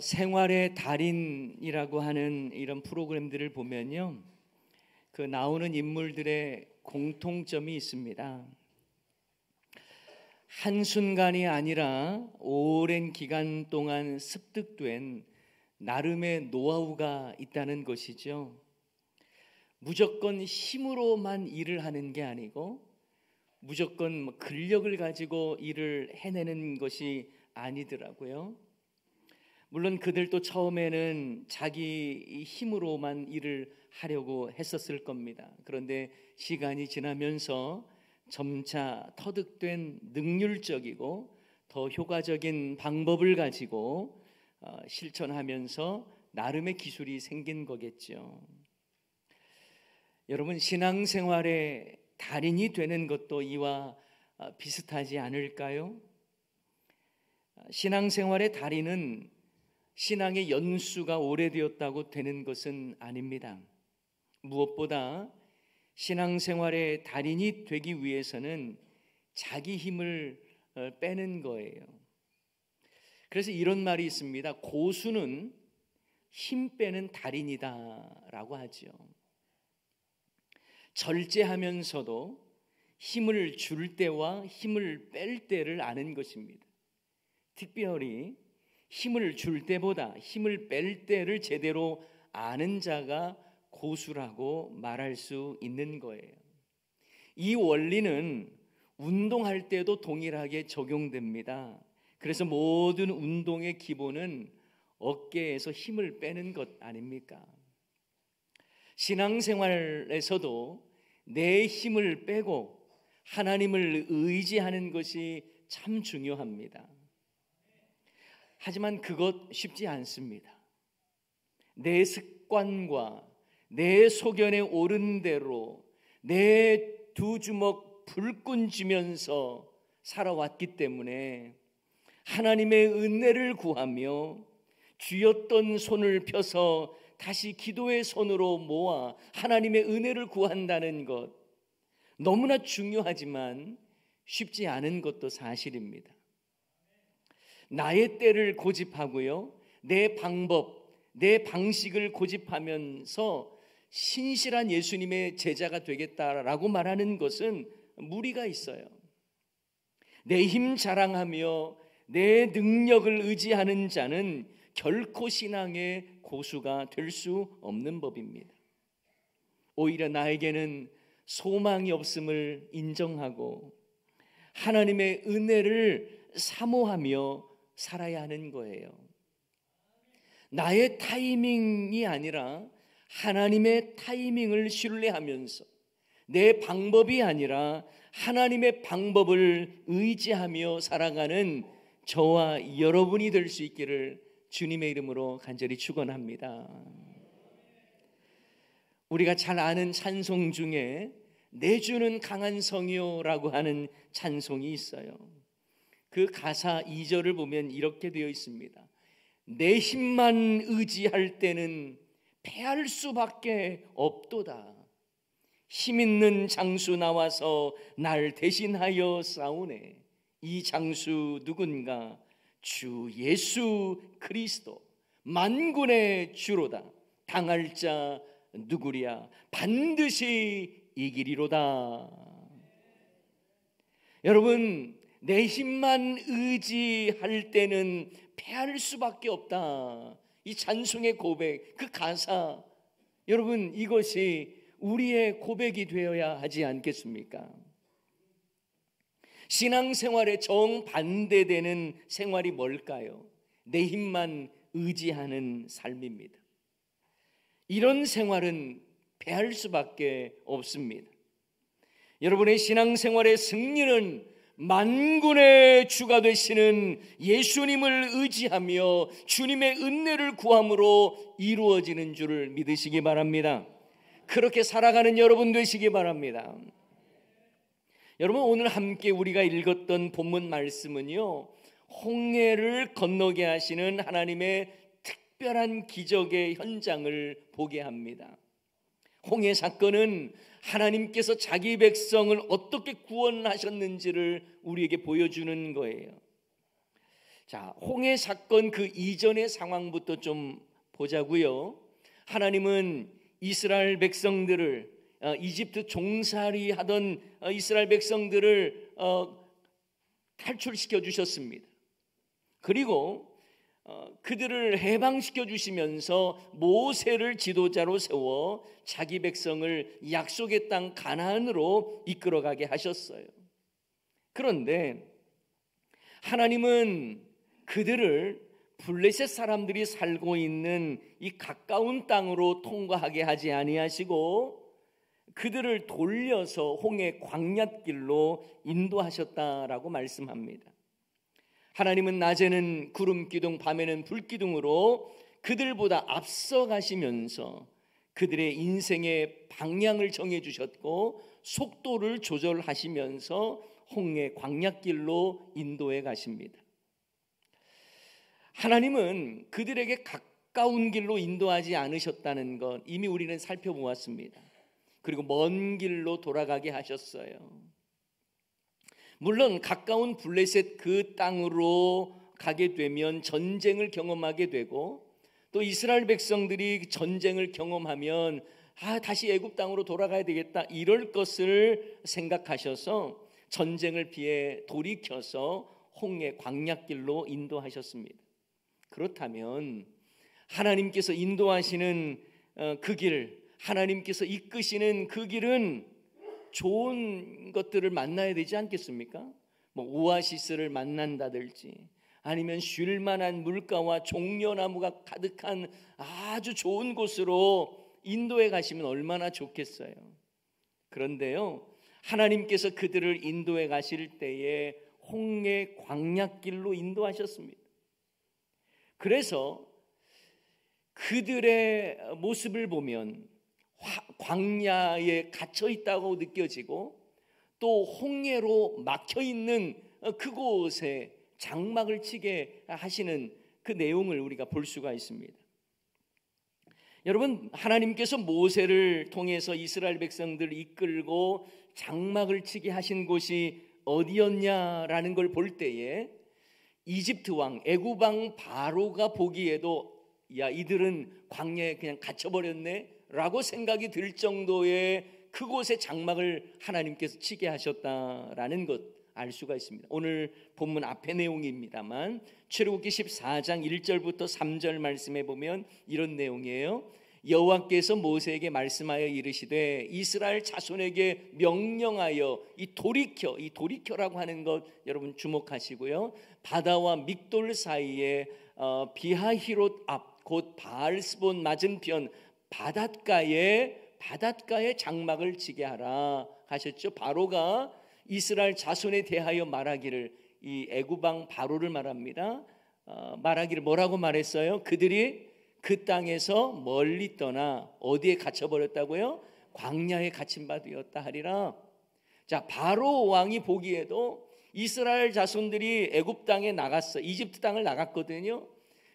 생활의 달인이라고 하는 이런 프로그램들을 보면요, 그 나오는 인물들의 공통점이 있습니다. 한순간이 아니라 오랜 기간 동안 습득된 나름의 노하우가 있다는 것이죠. 무조건 힘으로만 일을 하는 게 아니고 무조건 뭐 근력을 가지고 일을 해내는 것이 아니더라고요. 물론 그들도 처음에는 자기 힘으로만 일을 하려고 했었을 겁니다. 그런데 시간이 지나면서 점차 터득된 능률적이고 더 효과적인 방법을 가지고 어, 실천하면서 나름의 기술이 생긴 거겠죠. 여러분 신앙생활의 달인이 되는 것도 이와 어, 비슷하지 않을까요? 어, 신앙생활의 달인은 신앙의 연수가 오래되었다고 되는 것은 아닙니다. 무엇보다 신앙생활의 달인이 되기 위해서는 자기 힘을 어, 빼는 거예요. 그래서 이런 말이 있습니다. 고수는 힘 빼는 달인이다라고 하죠. 절제하면서도 힘을 줄 때와 힘을 뺄 때를 아는 것입니다. 특별히 힘을 줄 때보다 힘을 뺄 때를 제대로 아는 자가 고수라고 말할 수 있는 거예요. 이 원리는 운동할 때도 동일하게 적용됩니다. 그래서 모든 운동의 기본은 어깨에서 힘을 빼는 것 아닙니까? 신앙생활에서도 내 힘을 빼고 하나님을 의지하는 것이 참 중요합니다. 하지만 그것 쉽지 않습니다. 내 습관과 내 소견에 오른 대로 내 두 주먹 불끈 쥐면서 살아왔기 때문에 하나님의 은혜를 구하며 쥐었던 손을 펴서 다시 기도의 손으로 모아 하나님의 은혜를 구한다는 것 너무나 중요하지만 쉽지 않은 것도 사실입니다. 나의 때를 고집하고요. 내 방법, 내 방식을 고집하면서 신실한 예수님의 제자가 되겠다라고 말하는 것은 무리가 있어요. 내 힘 자랑하며 내 능력을 의지하는 자는 결코 신앙의 고수가 될 수 없는 법입니다. 오히려 나에게는 소망이 없음을 인정하고 하나님의 은혜를 사모하며 살아야 하는 거예요. 나의 타이밍이 아니라 하나님의 타이밍을 신뢰하면서 내 방법이 아니라 하나님의 방법을 의지하며 살아가는 저와 여러분이 될 수 있기를 주님의 이름으로 간절히 축원합니다. 우리가 잘 아는 찬송 중에 내주는 강한 성이요라고 하는 찬송이 있어요. 그 가사 2절을 보면 이렇게 되어 있습니다. 내 힘만 의지할 때는 패할 수밖에 없도다. 힘 있는 장수 나와서 날 대신하여 싸우네. 이 장수 누군가 주 예수 그리스도 만군의 주로다. 당할 자 누구랴 반드시 이기리로다. 여러분 내힘만 의지할 때는 패할 수밖에 없다. 이 찬송의 고백, 그 가사. 여러분, 이것이 우리의 고백이 되어야 하지 않겠습니까? 신앙생활에 정반대되는 생활이 뭘까요? 내 힘만 의지하는 삶입니다. 이런 생활은 패할 수밖에 없습니다. 여러분의 신앙생활의 승리는 만군의 주가 되시는 예수님을 의지하며 주님의 은혜를 구함으로 이루어지는 줄을 믿으시기 바랍니다. 그렇게 살아가는 여러분 되시기 바랍니다. 여러분 오늘 함께 우리가 읽었던 본문 말씀은요. 홍해를 건너게 하시는 하나님의 특별한 기적의 현장을 보게 합니다. 홍해 사건은 하나님께서 자기 백성을 어떻게 구원하셨는지를 우리에게 보여주는 거예요. 자, 홍해 사건 그 이전의 상황부터 좀 보자고요. 하나님은 이스라엘 백성들을 어, 이집트 종살이 하던 어, 이스라엘 백성들을 어, 탈출시켜 주셨습니다. 그리고 어, 그들을 해방시켜 주시면서 모세를 지도자로 세워 자기 백성을 약속의 땅 가나안으로 이끌어가게 하셨어요. 그런데 하나님은 그들을 블레셋 사람들이 살고 있는 이 가까운 땅으로 통과하게 하지 아니하시고 그들을 돌려서 홍해 광야길로 인도하셨다라고 말씀합니다. 하나님은 낮에는 구름 기둥 밤에는 불 기둥으로 그들보다 앞서 가시면서 그들의 인생의 방향을 정해 주셨고 속도를 조절하시면서 홍해 광약길로 인도해 가십니다. 하나님은 그들에게 가까운 길로 인도하지 않으셨다는 건 이미 우리는 살펴보았습니다. 그리고 먼 길로 돌아가게 하셨어요. 물론 가까운 블레셋 그 땅으로 가게 되면 전쟁을 경험하게 되고 또 이스라엘 백성들이 전쟁을 경험하면 아 다시 애굽 땅으로 돌아가야 되겠다 이럴 것을 생각하셔서 전쟁을 피해 돌이켜서 홍해 광약길로 인도하셨습니다. 그렇다면 하나님께서 인도하시는 어, 그 길, 하나님께서 이끄시는 그 길은 좋은 것들을 만나야 되지 않겠습니까? 뭐 오아시스를 만난다든지 아니면 쉴 만한 물가와 종려나무가 가득한 아주 좋은 곳으로 인도에 가시면 얼마나 좋겠어요. 그런데요. 하나님께서 그들을 인도에 가실 때에 홍해 광약길로 인도하셨습니다. 그래서 그들의 모습을 보면 광야에 갇혀 있다고 느껴지고 또 홍해로 막혀 있는 어, 그곳에 장막을 치게 하시는 그 내용을 우리가 볼 수가 있습니다. 여러분 하나님께서 모세를 통해서 이스라엘 백성들을 이끌고 장막을 치게 하신 곳이 어디였냐라는 걸 볼 때에 이집트 왕 애굽 왕 바로가 보기에도 야 이들은 광야에 그냥 갇혀 버렸네 라고 생각이 들 정도의 그곳에 장막을 하나님께서 치게 하셨다라는 것 알 수가 있습니다. 오늘 본문 앞의 내용입니다만 출애굽기 14장 1절부터 3절 말씀해 보면 이런 내용이에요. 여호와께서 모세에게 말씀하여 이르시되 이스라엘 자손에게 명령하여 이 돌이켜 이 돌이켜라고 하는 것 여러분 주목하시고요. 바다와 믹돌 사이에 어, 비하히롯 앞 곧 바알스본 맞은편 바닷가에 바닷가에 장막을 지게 하라 하셨죠. 바로가 이스라엘 자손에 대하여 말하기를 이 애구방 바로를 말합니다. 어, 말하기를 뭐라고 말했어요? 그들이 그 땅에서 멀리 떠나 어디에 갇혀 버렸다고요? 광야에 갇힌 바 되었다 하리라. 자, 바로 왕이 보기에도 이스라엘 자손들이 애굽 땅에 나갔어. 이집트 땅을 나갔거든요.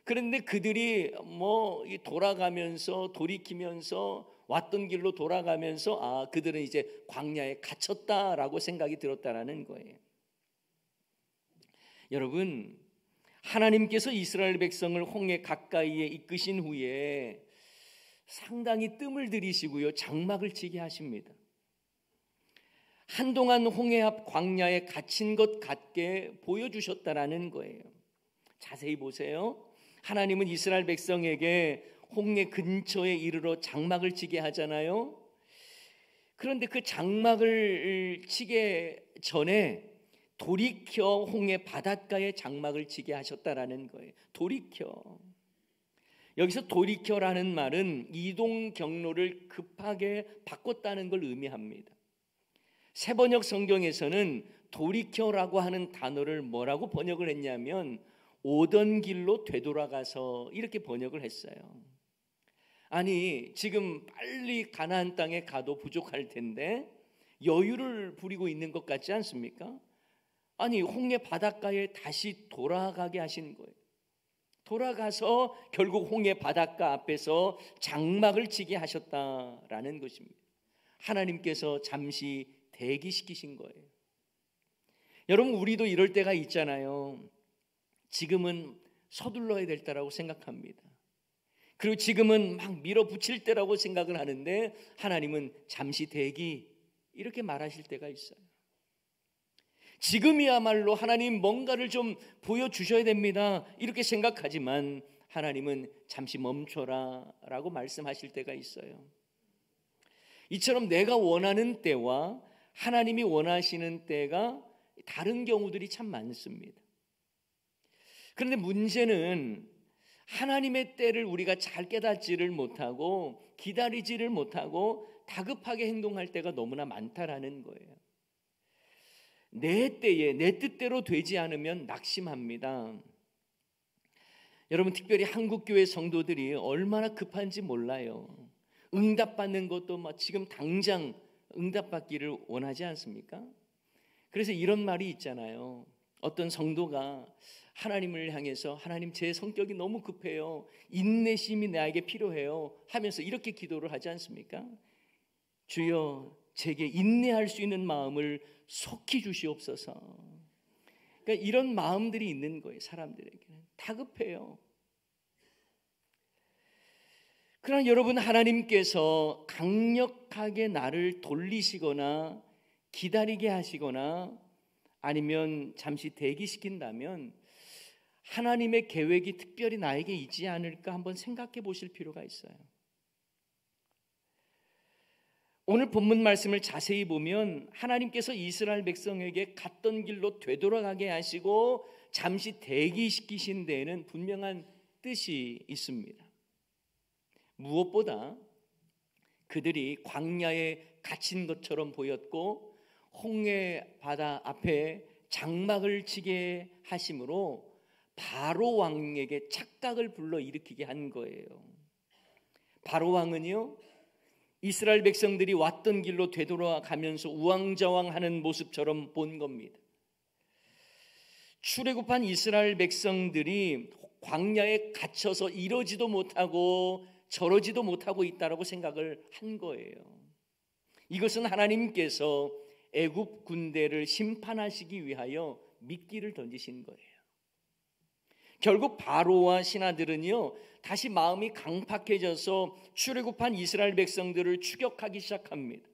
그런데 그들이 뭐 돌아가면서 돌이키면서 왔던 길로 돌아가면서 아 그들은 이제 광야에 갇혔다라고 생각이 들었다라는 거예요. 여러분 하나님께서 이스라엘 백성을 홍해 가까이에 이끄신 후에 상당히 뜸을 들이시고요 장막을 치게 하십니다. 한동안 홍해 앞 광야에 갇힌 것 같게 보여주셨다라는 거예요. 자세히 보세요. 하나님은 이스라엘 백성에게 홍해 근처에 이르러 장막을 치게 하잖아요. 그런데 그 장막을 치게 전에 돌이켜 홍해 바닷가에 장막을 치게 하셨다라는 거예요. 돌이켜. 여기서 돌이켜라는 말은 이동 경로를 급하게 바꿨다는 걸 의미합니다. 세번역 성경에서는 돌이켜라고 하는 단어를 뭐라고 번역을 했냐면 오던 길로 되돌아가서 이렇게 번역을 했어요. 아니, 지금 빨리 가나안 땅에 가도 부족할 텐데 여유를 부리고 있는 것 같지 않습니까? 아니, 홍해 바닷가에 다시 돌아가게 하신 거예요. 돌아가서 결국 홍해 바닷가 앞에서 장막을 치게 하셨다라는 것입니다. 하나님께서 잠시 대기시키신 거예요. 여러분, 우리도 이럴 때가 있잖아요. 지금은 서둘러야 될 때라고 생각합니다. 그리고 지금은 막 밀어붙일 때라고 생각을 하는데 하나님은 잠시 대기 이렇게 말하실 때가 있어요. 지금이야말로 하나님 뭔가를 좀 보여주셔야 됩니다. 이렇게 생각하지만 하나님은 잠시 멈춰라 라고 말씀하실 때가 있어요. 이처럼 내가 원하는 때와 하나님이 원하시는 때가 다른 경우들이 참 많습니다. 그런데 문제는 하나님의 때를 우리가 잘 깨닫지를 못하고 기다리지를 못하고 다급하게 행동할 때가 너무나 많다라는 거예요. 내 때에 내 뜻대로 되지 않으면 낙심합니다. 여러분 특별히 한국 교회 성도들이 얼마나 급한지 몰라요. 응답받는 것도 막 뭐 지금 당장 응답받기를 원하지 않습니까? 그래서 이런 말이 있잖아요. 어떤 성도가 하나님을 향해서 하나님 제 성격이 너무 급해요. 인내심이 나에게 필요해요. 하면서 이렇게 기도를 하지 않습니까? 주여 제게 인내할 수 있는 마음을 속히 주시옵소서. 그러니까 이런 마음들이 있는 거예요. 사람들에게는 다급해요. 그러나 여러분 하나님께서 강력하게 나를 돌리시거나 기다리게 하시거나 아니면 잠시 대기시킨다면 하나님의 계획이 특별히 나에게 있지 않을까 한번 생각해 보실 필요가 있어요. 오늘 본문 말씀을 자세히 보면 하나님께서 이스라엘 백성에게 갔던 길로 되돌아가게 하시고 잠시 대기시키신 데에는 분명한 뜻이 있습니다. 무엇보다 그들이 광야에 갇힌 것처럼 보였고 홍해 바다 앞에 장막을 치게 하심으로 바로 왕에게 착각을 불러 일으키게 한 거예요. 바로 왕은요. 이스라엘 백성들이 왔던 길로 되돌아가면서 우왕좌왕하는 모습처럼 본 겁니다. 출애굽한 이스라엘 백성들이 광야에 갇혀서 이러지도 못하고 저러지도 못하고 있다라고 생각을 한 거예요. 이것은 하나님께서 애굽 군대를 심판하시기 위하여 미끼를 던지신 거예요. 결국 바로와 신하들은요 다시 마음이 강팍해져서 출애굽한 이스라엘 백성들을 추격하기 시작합니다.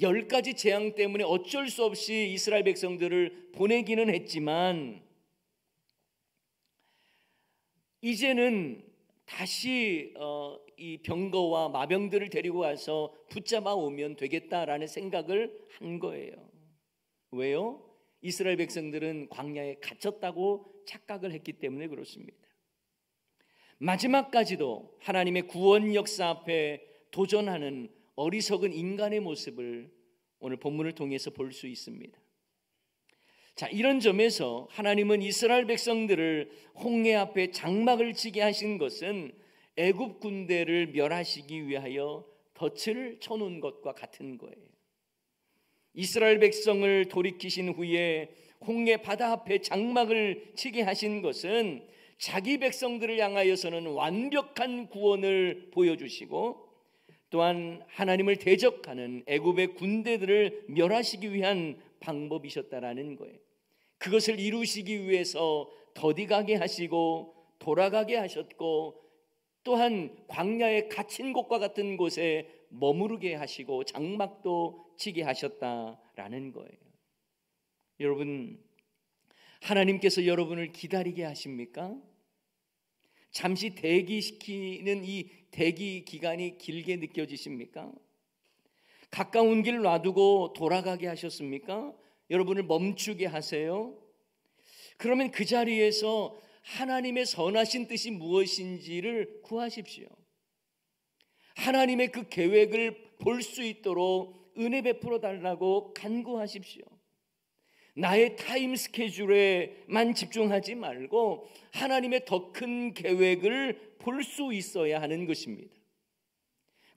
열 가지 재앙 때문에 어쩔 수 없이 이스라엘 백성들을 보내기는 했지만 이제는 다시 어, 이 병거와 마병들을 데리고 와서 붙잡아 오면 되겠다라는 생각을 한 거예요. 왜요? 이스라엘 백성들은 광야에 갇혔다고 착각을 했기 때문에 그렇습니다. 마지막까지도 하나님의 구원 역사 앞에 도전하는 어리석은 인간의 모습을 오늘 본문을 통해서 볼 수 있습니다. 자, 이런 점에서 하나님은 이스라엘 백성들을 홍해 앞에 장막을 치게 하신 것은 애굽 군대를 멸하시기 위하여 덫을 쳐놓은 것과 같은 거예요. 이스라엘 백성을 돌이키신 후에 홍해 바다 앞에 장막을 치게 하신 것은 자기 백성들을 향하여서는 완벽한 구원을 보여주시고 또한 하나님을 대적하는 애굽의 군대들을 멸하시기 위한 방법이셨다라는 거예요. 그것을 이루시기 위해서 더디가게 하시고 돌아가게 하셨고 또한 광야에 갇힌 곳과 같은 곳에 머무르게 하시고 장막도 치게 하셨다라는 거예요. 여러분 하나님께서 여러분을 기다리게 하십니까? 잠시 대기시키는 이 대기 기간이 길게 느껴지십니까? 가까운 길 놔두고 돌아가게 하셨습니까? 여러분을 멈추게 하세요. 그러면 그 자리에서 하나님의 선하신 뜻이 무엇인지를 구하십시오. 하나님의 그 계획을 볼 수 있도록 은혜 베풀어 달라고 간구하십시오. 나의 타임 스케줄에만 집중하지 말고 하나님의 더 큰 계획을 볼 수 있어야 하는 것입니다.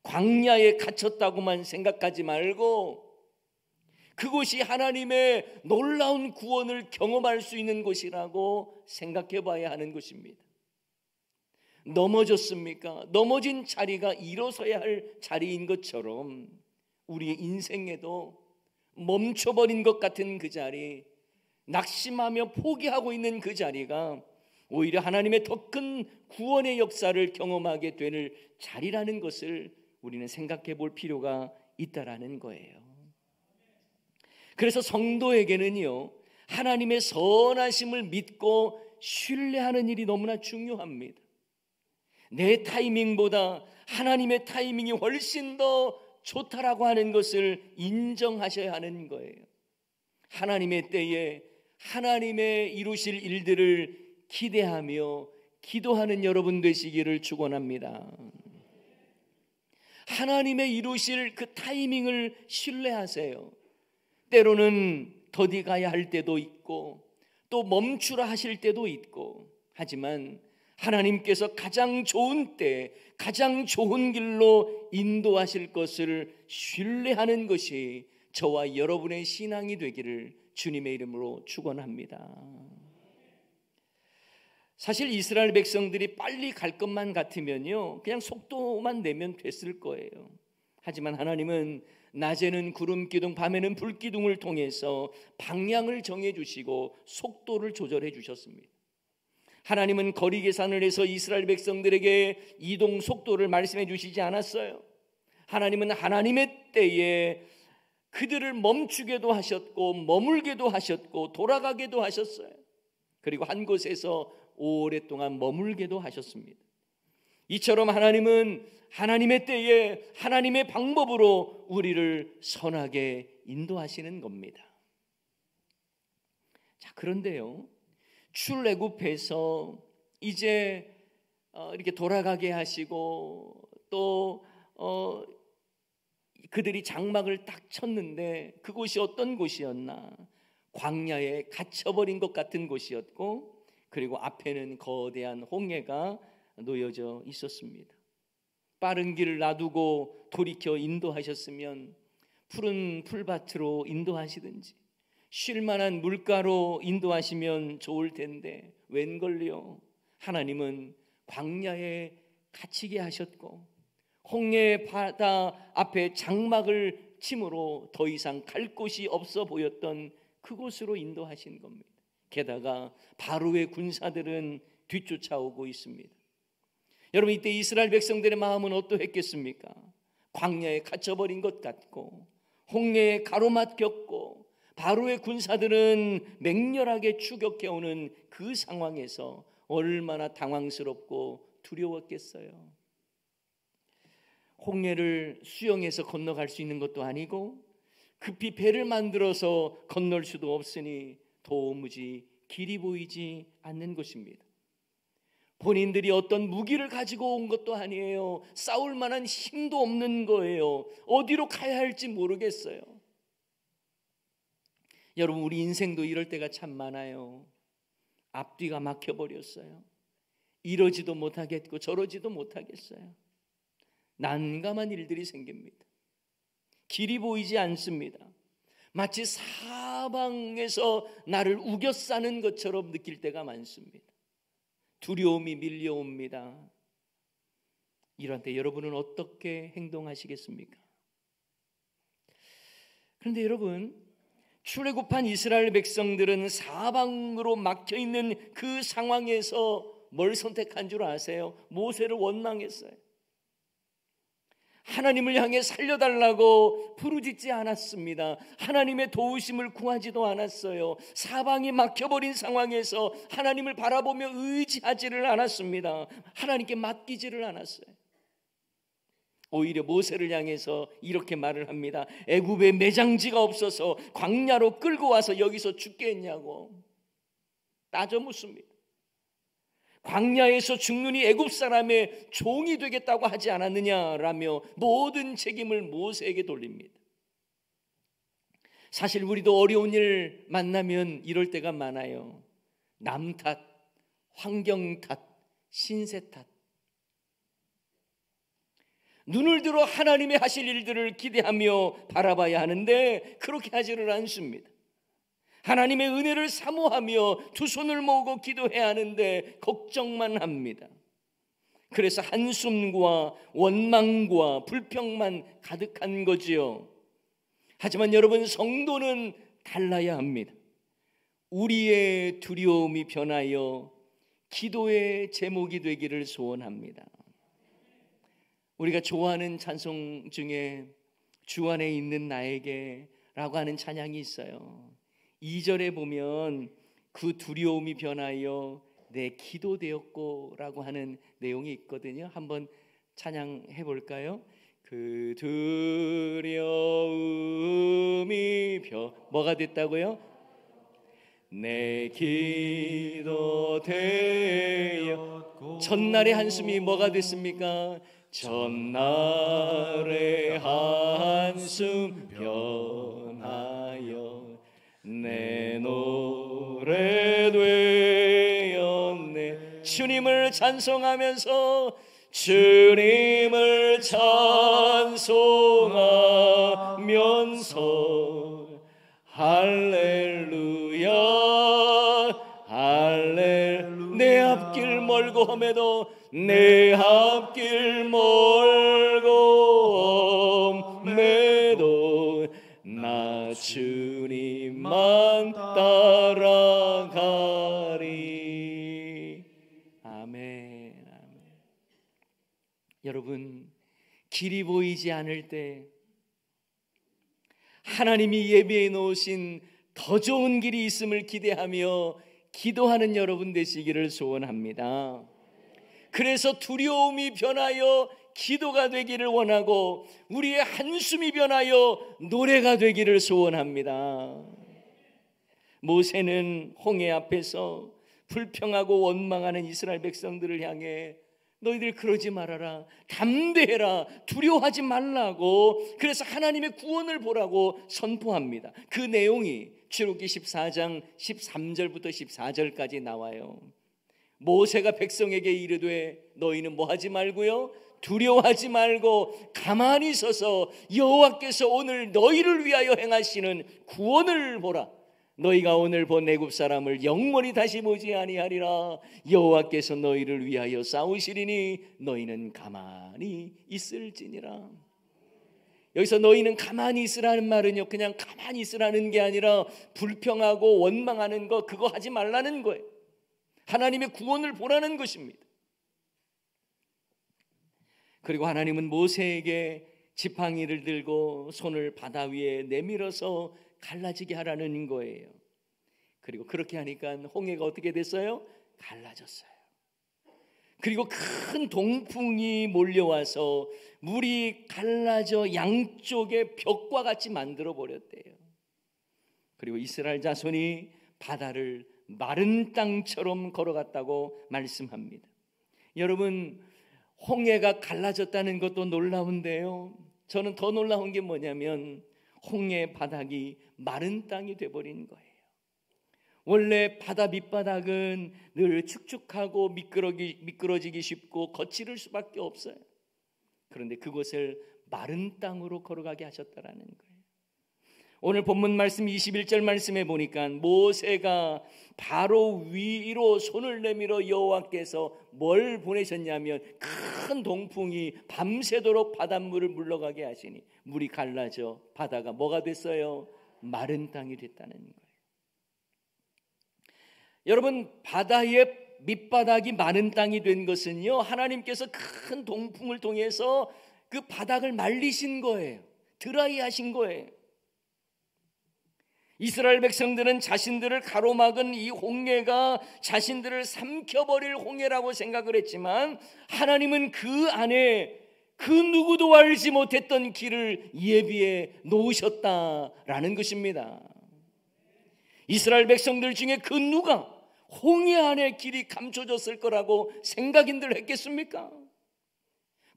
광야에 갇혔다고만 생각하지 말고 그곳이 하나님의 놀라운 구원을 경험할 수 있는 곳이라고 생각해 봐야 하는 것입니다. 넘어졌습니까? 넘어진 자리가 일어서야 할 자리인 것처럼 우리의 인생에도 멈춰버린 것 같은 그 자리, 낙심하며 포기하고 있는 그 자리가 오히려 하나님의 더 큰 구원의 역사를 경험하게 되는 자리라는 것을 우리는 생각해 볼 필요가 있다라는 거예요. 그래서 성도에게는요, 하나님의 선하심을 믿고 신뢰하는 일이 너무나 중요합니다. 내 타이밍보다 하나님의 타이밍이 훨씬 더 좋다라고 하는 것을 인정하셔야 하는 거예요. 하나님의 때에 하나님의 이루실 일들을 기대하며 기도하는 여러분 되시기를 축원합니다. 하나님의 이루실 그 타이밍을 신뢰하세요. 때로는 더디 가야 할 때도 있고 또 멈추라 하실 때도 있고 하지만 하나님께서 가장 좋은 때 가장 좋은 길로 인도하실 것을 신뢰하는 것이 저와 여러분의 신앙이 되기를 주님의 이름으로 축원합니다. 사실 이스라엘 백성들이 빨리 갈 것만 같으면요. 그냥 속도만 내면 됐을 거예요. 하지만 하나님은 낮에는 구름 기둥, 밤에는 불 기둥을 통해서 방향을 정해 주시고 속도를 조절해 주셨습니다. 하나님은 거리 계산을 해서 이스라엘 백성들에게 이동 속도를 말씀해 주시지 않았어요. 하나님은 하나님의 때에 그들을 멈추게도 하셨고 머물게도 하셨고 돌아가게도 하셨어요. 그리고 한 곳에서 오랫동안 머물게도 하셨습니다. 이처럼 하나님은 하나님의 때에 하나님의 방법으로 우리를 선하게 인도하시는 겁니다. 자, 그런데요. 출애굽해서 이제 어, 이렇게 돌아가게 하시고 또 어, 그들이 장막을 딱 쳤는데 그곳이 어떤 곳이었나? 광야에 갇혀버린 것 같은 곳이었고 그리고 앞에는 거대한 홍해가 놓여져 있었습니다. 빠른 길을 놔두고 돌이켜 인도하셨으면 푸른 풀밭으로 인도하시든지 쉴 만한 물가로 인도하시면 좋을 텐데 웬걸요? 하나님은 광야에 갇히게 하셨고 홍해 바다 앞에 장막을 침으로 더 이상 갈 곳이 없어 보였던 그곳으로 인도하신 겁니다. 게다가 바로의 군사들은 뒤쫓아오고 있습니다. 여러분 이때 이스라엘 백성들의 마음은 어떠했겠습니까? 광야에 갇혀버린 것 같고 홍해에 가로막혔고 바로의 군사들은 맹렬하게 추격해오는 그 상황에서 얼마나 당황스럽고 두려웠겠어요. 홍해를 수영해서 건너갈 수 있는 것도 아니고 급히 배를 만들어서 건널 수도 없으니 도무지 길이 보이지 않는 것입니다. 본인들이 어떤 무기를 가지고 온 것도 아니에요. 싸울 만한 힘도 없는 거예요. 어디로 가야 할지 모르겠어요. 여러분, 우리 인생도 이럴 때가 참 많아요. 앞뒤가 막혀버렸어요. 이러지도 못하겠고 저러지도 못하겠어요. 난감한 일들이 생깁니다. 길이 보이지 않습니다. 마치 사방에서 나를 우겨 싸는 것처럼 느낄 때가 많습니다. 두려움이 밀려옵니다. 이럴 때 여러분은 어떻게 행동하시겠습니까? 그런데 여러분, 출애굽한 이스라엘 백성들은 사방으로 막혀 있는 그 상황에서 뭘 선택한 줄 아세요? 모세를 원망했어요. 하나님을 향해 살려달라고 부르짖지 않았습니다. 하나님의 도우심을 구하지도 않았어요. 사방이 막혀버린 상황에서 하나님을 바라보며 의지하지를 않았습니다. 하나님께 맡기지를 않았어요. 오히려 모세를 향해서 이렇게 말을 합니다. 애굽에 매장지가 없어서 광야로 끌고 와서 여기서 죽겠냐고 따져 묻습니다. 광야에서 죽는 이 애굽 사람의 종이 되겠다고 하지 않았느냐라며 모든 책임을 모세에게 돌립니다. 사실 우리도 어려운 일 만나면 이럴 때가 많아요. 남 탓, 환경 탓, 신세 탓. 눈을 들어 하나님의 하실 일들을 기대하며 바라봐야 하는데 그렇게 하지를 않습니다. 하나님의 은혜를 사모하며 두 손을 모으고 기도해야 하는데 걱정만 합니다. 그래서 한숨과 원망과 불평만 가득한 거지요. 하지만 여러분 성도는 달라야 합니다. 우리의 두려움이 변하여 기도의 제목이 되기를 소원합니다. 우리가 좋아하는 찬송 중에 주 안에 있는 나에게라고 하는 찬양이 있어요. 2절에 보면 그 두려움이 변하여 내 기도되었고라고 하는 내용이 있거든요. 한번 찬양해 볼까요? 그 두려움이 변 뭐가 됐다고요? 내 기도 되었고 전날의 한숨이 뭐가 됐습니까? 전날의 한숨 변내 노래 되었네 주님을 찬송하면서 주님을 찬송하면서 할렐루야 할렐루야 내 앞길 멀고 험해도 내 앞길 멀고 길이 보이지 않을 때 하나님이 예비해 놓으신 더 좋은 길이 있음을 기대하며 기도하는 여러분 되시기를 소원합니다. 그래서 두려움이 변하여 기도가 되기를 원하고 우리의 한숨이 변하여 노래가 되기를 소원합니다. 모세는 홍해 앞에서 불평하고 원망하는 이스라엘 백성들을 향해 너희들 그러지 말아라. 담대해라. 두려워하지 말라고. 그래서 하나님의 구원을 보라고 선포합니다. 그 내용이 출애굽기 14장 13절부터 14절까지 나와요. 모세가 백성에게 이르되 너희는 뭐 하지 말고요. 두려워하지 말고 가만히 서서 여호와께서 오늘 너희를 위하여 행하시는 구원을 보라. 너희가 오늘 본 애굽 사람을 영원히 다시 보지 아니하리라 여호와께서 너희를 위하여 싸우시리니 너희는 가만히 있을지니라 여기서 너희는 가만히 있으라는 말은요 그냥 가만히 있으라는 게 아니라 불평하고 원망하는 거 그거 하지 말라는 거예요 하나님의 구원을 보라는 것입니다 그리고 하나님은 모세에게 지팡이를 들고 손을 바다 위에 내밀어서 갈라지게 하라는 거예요. 그리고 그렇게 하니까 홍해가 어떻게 됐어요? 갈라졌어요. 그리고 큰 동풍이 몰려와서 물이 갈라져 양쪽의 벽과 같이 만들어 버렸대요. 그리고 이스라엘 자손이 바다를 마른 땅처럼 걸어갔다고 말씀합니다. 여러분, 홍해가 갈라졌다는 것도 놀라운데요. 저는 더 놀라운 게 뭐냐면 홍해 바닥이 마른 땅이 돼버린 거예요. 원래 바다 밑바닥은 늘 축축하고 미끄러기, 미끄러지기 쉽고 거칠을 수밖에 없어요. 그런데 그곳을 마른 땅으로 걸어가게 하셨다라는 거예요. 오늘 본문 말씀 21절 말씀에 보니까 모세가 바로 위로 손을 내밀어 여호와께서 뭘 보내셨냐면 큰 동풍이 밤새도록 바닷물을 물러가게 하시니 물이 갈라져 바다가 뭐가 됐어요? 마른 땅이 됐다는 거예요. 여러분 바다의 밑바닥이 마른 땅이 된 것은요 하나님께서 큰 동풍을 통해서 그 바닥을 말리신 거예요. 드라이하신 거예요. 이스라엘 백성들은 자신들을 가로막은 이 홍해가 자신들을 삼켜버릴 홍해라고 생각을 했지만 하나님은 그 안에 그 누구도 알지 못했던 길을 예비해 놓으셨다라는 것입니다. 이스라엘 백성들 중에 그 누가 홍해 안에 길이 감춰졌을 거라고 생각인들 했겠습니까?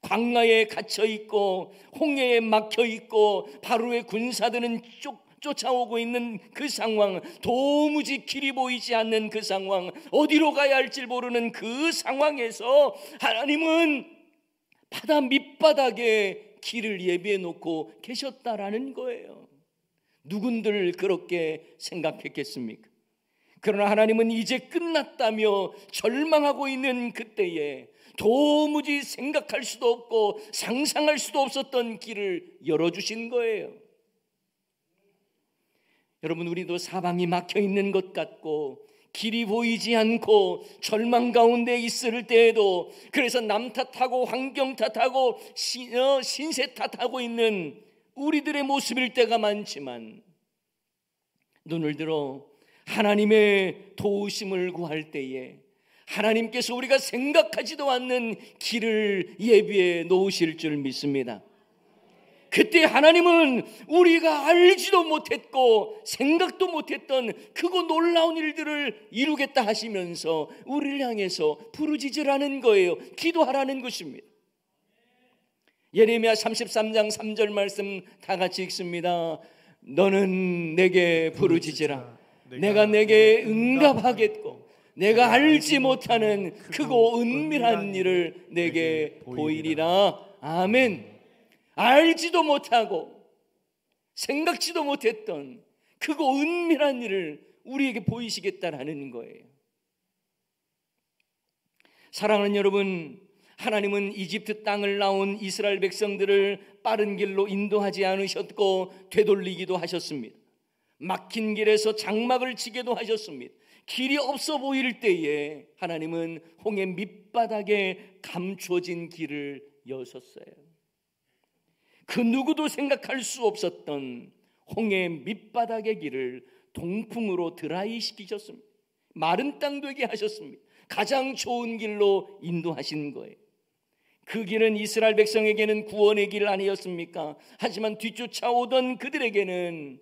광야에 갇혀 있고 홍해에 막혀 있고 바로의 군사들은 쫓 쫓아오고 있는 그 상황, 도무지 길이 보이지 않는 그 상황, 어디로 가야 할지 모르는 그 상황에서 하나님은 바다 밑바닥에 길을 예비해 놓고 계셨다라는 거예요. 누군들 그렇게 생각했겠습니까? 그러나 하나님은 이제 끝났다며 절망하고 있는 그때에 도무지 생각할 수도 없고 상상할 수도 없었던 길을 열어주신 거예요. 여러분 우리도 사방이 막혀 있는 것 같고 길이 보이지 않고 절망 가운데 있을 때에도 그래서 남 탓하고 환경 탓하고 신, 어, 신세 탓하고 있는 우리들의 모습일 때가 많지만 눈을 들어 하나님의 도우심을 구할 때에 하나님께서 우리가 생각하지도 않는 길을 예비해 놓으실 줄 믿습니다. 그때 하나님은 우리가 알지도 못했고 생각도 못했던 크고 놀라운 일들을 이루겠다 하시면서 우리를 향해서 부르짖으라는 거예요. 기도하라는 것입니다. 예레미야 33장 3절 말씀 다 같이 읽습니다. 너는 내게 부르짖으라. 내가 내게 응답하겠고 내가 알지 못하는 크고 은밀한 일을 내게 보이리라. 아멘. 알지도 못하고 생각지도 못했던 크고 은밀한 일을 우리에게 보이시겠다라는 거예요. 사랑하는 여러분, 하나님은 이집트 땅을 나온 이스라엘 백성들을 빠른 길로 인도하지 않으셨고 되돌리기도 하셨습니다. 막힌 길에서 장막을 치기도 하셨습니다. 길이 없어 보일 때에 하나님은 홍해 밑바닥에 감추진 길을 여셨어요. 그 누구도 생각할 수 없었던 홍해 밑바닥의 길을 동풍으로 드라이 시키셨습니다. 마른 땅 되게 하셨습니다. 가장 좋은 길로 인도하신 거예요. 그 길은 이스라엘 백성에게는 구원의 길 아니었습니까? 하지만 뒤쫓아오던 그들에게는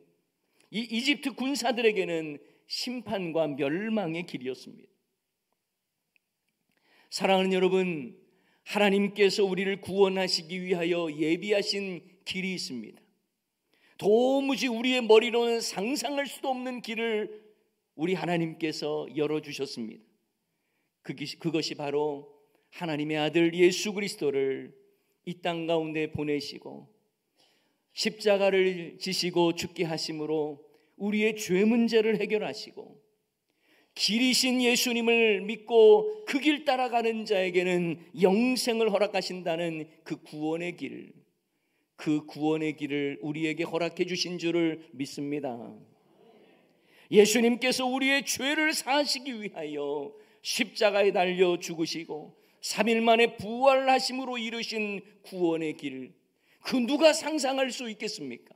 이 이집트 군사들에게는 심판과 멸망의 길이었습니다. 사랑하는 여러분, 하나님께서 우리를 구원하시기 위하여 예비하신 길이 있습니다. 도무지 우리의 머리로는 상상할 수도 없는 길을 우리 하나님께서 열어주셨습니다. 그것이 바로 하나님의 아들 예수 그리스도를 이 땅 가운데 보내시고 십자가를 지시고 죽게 하심으로 우리의 죄 문제를 해결하시고 길이신 예수님을 믿고 그 길 따라가는 자에게는 영생을 허락하신다는 그 구원의 길, 그 구원의 길을 우리에게 허락해 주신 줄을 믿습니다. 예수님께서 우리의 죄를 사시기 위하여 십자가에 달려 죽으시고 3일 만에 부활하심으로 이루신 구원의 길, 그 누가 상상할 수 있겠습니까?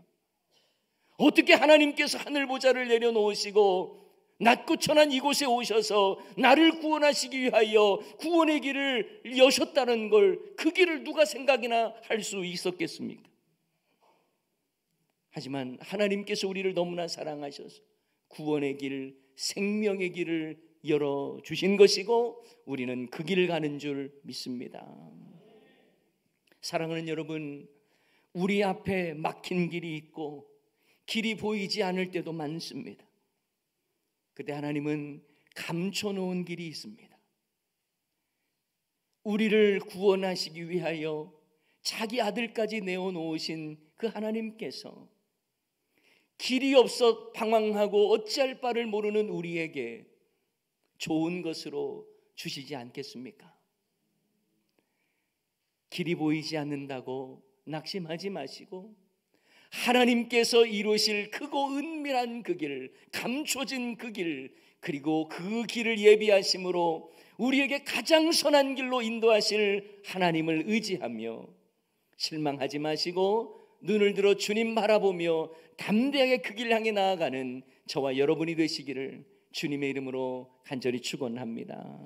어떻게 하나님께서 하늘 보좌를 내려놓으시고 낮고 천한 이곳에 오셔서 나를 구원하시기 위하여 구원의 길을 여셨다는 걸 그 길을 누가 생각이나 할 수 있었겠습니까? 하지만 하나님께서 우리를 너무나 사랑하셔서 구원의 길, 생명의 길을 열어 주신 것이고 우리는 그 길을 가는 줄 믿습니다. 사랑하는 여러분, 우리 앞에 막힌 길이 있고 길이 보이지 않을 때도 많습니다. 그때 하나님은 감춰놓은 길이 있습니다. 우리를 구원하시기 위하여 자기 아들까지 내어놓으신 그 하나님께서 길이 없어 방황하고 어찌할 바를 모르는 우리에게 좋은 것으로 주시지 않겠습니까? 길이 보이지 않는다고 낙심하지 마시고 하나님께서 이루실 크고 은밀한 그 길, 감춰진 그 길, 그리고 그 길을 예비하심으로 우리에게 가장 선한 길로 인도하실 하나님을 의지하며 실망하지 마시고 눈을 들어 주님 바라보며 담대하게 그 길 향해 나아가는 저와 여러분이 되시기를 주님의 이름으로 간절히 축원합니다.